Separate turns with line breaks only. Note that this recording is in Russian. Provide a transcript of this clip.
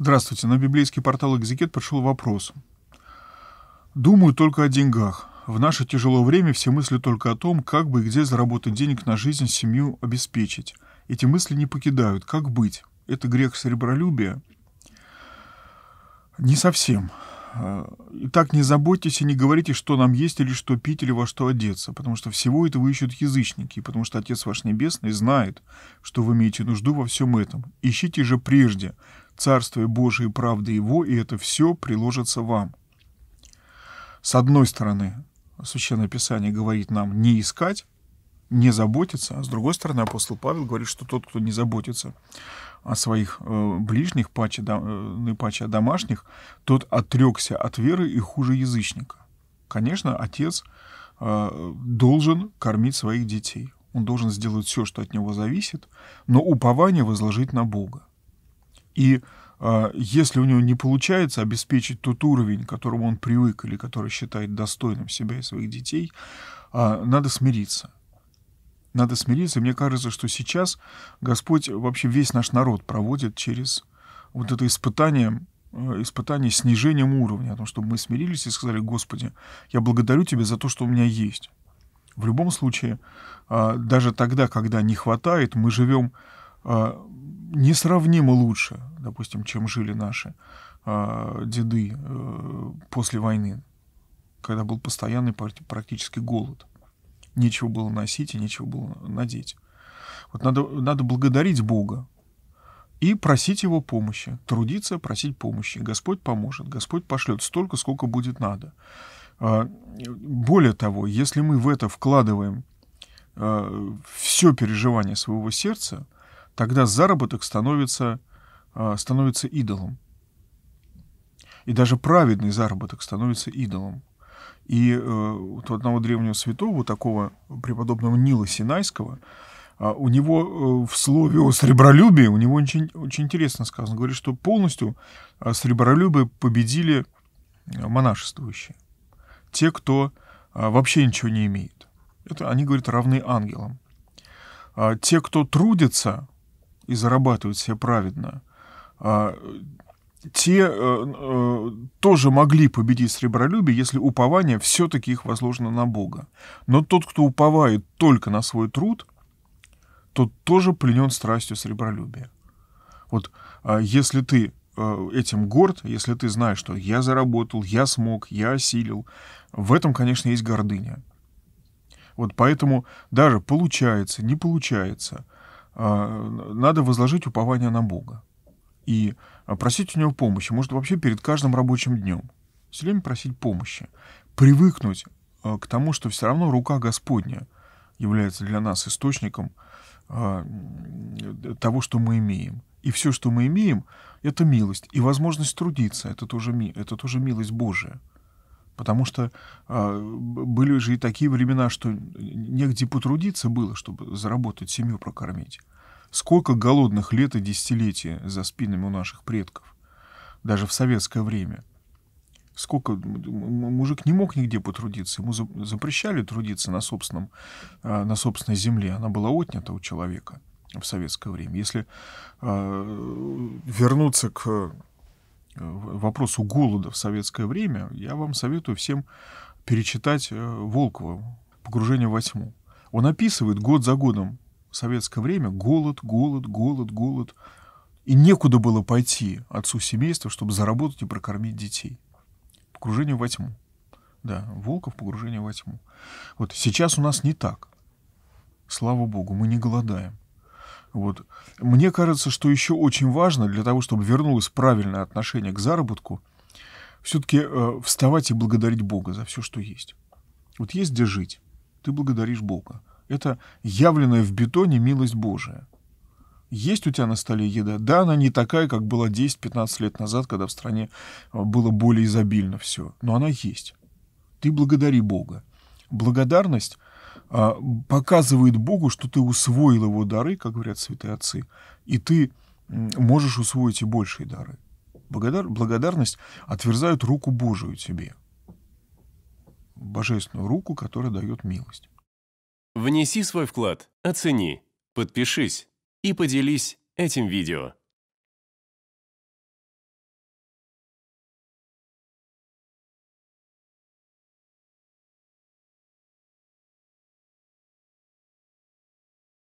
Здравствуйте. На библейский портал «Экзекет» пришел вопрос. Думаю только о деньгах. В наше тяжелое время все мысли только о том, как бы и где заработать денег на жизнь, семью обеспечить. Эти мысли не покидают. Как быть? Это грех серебролюбия? Не совсем. Итак, э, не заботьтесь и не говорите, что нам есть или что пить или во что одеться, потому что всего этого ищут язычники, потому что Отец ваш Небесный знает, что вы имеете нужду во всем этом. Ищите же прежде Царство Царствие Божие, правда его, и это все приложится вам. С одной стороны, Священное Писание говорит нам не искать, не заботиться, а с другой стороны апостол Павел говорит, что тот, кто не заботится о своих э, ближних, паче, да, э, паче о домашних, тот отрекся от веры и хуже язычника. Конечно, отец э, должен кормить своих детей. Он должен сделать все, что от него зависит, но упование возложить на Бога. И а, если у него не получается обеспечить тот уровень, к которому он привык или который считает достойным себя и своих детей, а, надо смириться. Надо смириться. Мне кажется, что сейчас Господь вообще весь наш народ проводит через вот это испытание, а, испытание снижением уровня, о том, чтобы мы смирились и сказали, Господи, я благодарю Тебя за то, что у меня есть. В любом случае, даже тогда, когда не хватает, мы живем несравнимо лучше, допустим, чем жили наши а, деды э, после войны, когда был постоянный практически голод. Нечего было носить и нечего было надеть. Вот надо, надо благодарить Бога и просить Его помощи. Трудиться, просить помощи. Господь поможет, Господь пошлет столько, сколько будет надо. А, более того, если мы в это вкладываем а, все переживание своего сердца, тогда заработок становится, а, становится идолом. И даже праведный заработок становится идолом. И э, вот у одного древнего святого, такого преподобного Нила Синайского, а, у него э, в слове о сребролюбии, у него очень, очень интересно сказано, говорит, что полностью а, сребролюбие победили монашествующие. Те, кто вообще ничего не имеет. Это, они, говорят, равны ангелам. Те, кто трудится, и зарабатывают себе праведно, а, э, те э, э, тоже могли победить сребролюбие, если упование все-таки их возложено на Бога. Но тот, кто уповает только на свой труд, тот тоже пленен страстью сребролюбия. Вот а если ты этим горд, если ты знаешь, что я заработал, я смог, я осилил, в этом, конечно, есть гордыня. Вот поэтому даже получается, не получается, а, надо возложить упование на Бога и а, просить у него помощи, может, вообще перед каждым рабочим днем. Все время просить помощи. Привыкнуть а, к тому, что все равно рука Господня является для нас источником того, что мы имеем. И все, что мы имеем, это милость. И возможность трудиться, это тоже, это тоже милость Божия. Потому что э, были же и такие времена, что негде потрудиться было, чтобы заработать семью прокормить. Сколько голодных лет и десятилетий за спинами у наших предков, даже в советское время. Сколько мужик не мог нигде потрудиться, ему запрещали трудиться на, собственном, э, на собственной земле, она была отнята у человека в советское время. Если э, вернуться к вопросу голода в советское время, я вам советую всем перечитать э, Волкова «Погружение в тьму». Он описывает год за годом в советское время голод, голод, голод, голод. И некуда было пойти отцу семейства, чтобы заработать и прокормить детей. Погружение во тьму. Да, Волков погружение во тьму. Вот сейчас у нас не так. Слава богу, мы не голодаем. Вот. Мне кажется, что еще очень важно для того, чтобы вернулось правильное отношение к заработку, все-таки э, вставать и благодарить Бога за все, что есть. Вот есть где жить, ты благодаришь Бога. Это явленная в бетоне милость Божия. Есть у тебя на столе еда? Да, она не такая, как была 10-15 лет назад, когда в стране э, было более изобильно все. Но она есть. Ты благодари Бога. Благодарность а, показывает Богу, что ты усвоил его дары, как говорят святые отцы, и ты можешь усвоить и большие дары. Благодар, благодарность отверзает руку Божию тебе, божественную руку, которая дает милость. Внеси свой вклад, оцени, подпишись и поделись этим видео.